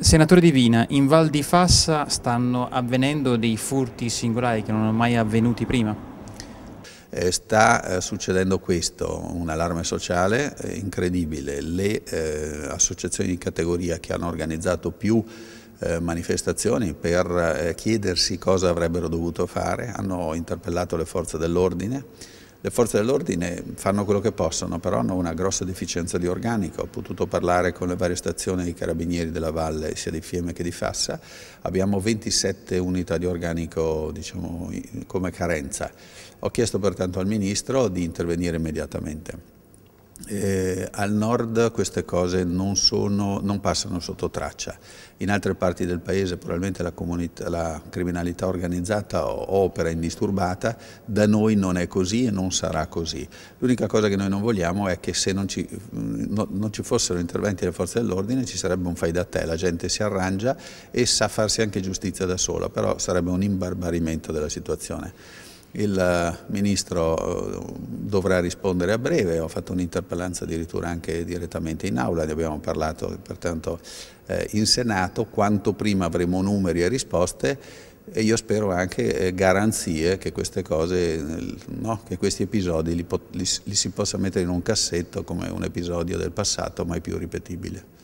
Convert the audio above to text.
Senatore Divina, in Val di Fassa stanno avvenendo dei furti singolari che non sono mai avvenuti prima? Eh, sta eh, succedendo questo, un allarme sociale eh, incredibile. Le associazioni di categoria che hanno organizzato più manifestazioni per chiedersi cosa avrebbero dovuto fare hanno interpellato le forze dell'ordine le forze dell'ordine fanno quello che possono, però hanno una grossa deficienza di organico. Ho potuto parlare con le varie stazioni dei carabinieri della valle, sia di Fiemme che di Fassa. Abbiamo 27 unità di organico diciamo, come carenza. Ho chiesto pertanto al Ministro di intervenire immediatamente. Eh, al nord queste cose non, sono, non, passano sotto traccia, in altre parti del paese probabilmente la, la, criminalità organizzata opera indisturbata, da noi non è così e non sarà così. L'unica cosa che noi non vogliamo è che se non ci, mm, no, non ci fossero interventi delle forze dell'ordine ci sarebbe un fai da te, la gente si arrangia e sa farsi anche giustizia da sola, però sarebbe un imbarbarimento della situazione. Il eh, Ministro eh, dovrà rispondere a breve, ho fatto un'interpellanza addirittura anche direttamente in aula, ne abbiamo parlato pertanto eh, in Senato, quanto prima avremo numeri e risposte e io spero anche garanzie che queste cose, no, che questi episodi li, li, li si possa mettere in un cassetto come un episodio del passato mai più ripetibile.